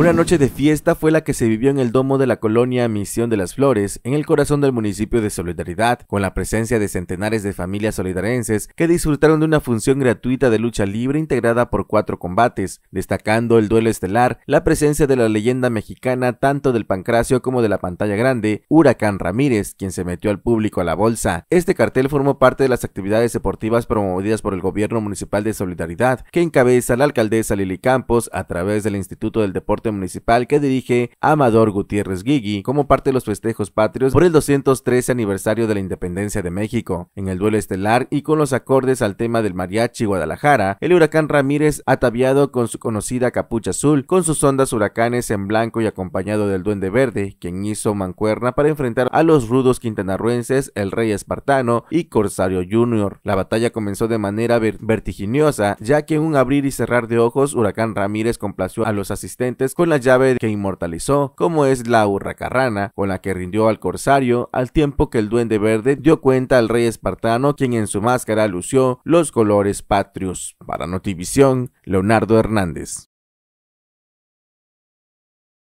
Una noche de fiesta fue la que se vivió en el domo de la colonia Misión de las Flores, en el corazón del municipio de Solidaridad, con la presencia de centenares de familias solidarenses que disfrutaron de una función gratuita de lucha libre integrada por cuatro combates, destacando el duelo estelar, la presencia de la leyenda mexicana tanto del pancracio como de la pantalla grande, Huracán Ramírez, quien se metió al público a la bolsa. Este cartel formó parte de las actividades deportivas promovidas por el gobierno municipal de Solidaridad, que encabeza la alcaldesa Lili Campos a través del Instituto del Deporte Municipal que dirige Amador Gutiérrez Guigui como parte de los festejos patrios por el 213 aniversario de la independencia de México. En el duelo estelar y con los acordes al tema del mariachi Guadalajara, el huracán Ramírez ataviado con su conocida capucha azul, con sus ondas huracanes en blanco y acompañado del Duende Verde, quien hizo mancuerna para enfrentar a los rudos quintanarruenses, el Rey Espartano y Corsario Jr. La batalla comenzó de manera vertiginosa, ya que en un abrir y cerrar de ojos, Huracán Ramírez complació a los asistentes con la llave que inmortalizó, como es la Urracarrana, con la que rindió al corsario, al tiempo que el Duende Verde dio cuenta al rey espartano, quien en su máscara lució los colores patrios. Para Notivisión, Leonardo Hernández.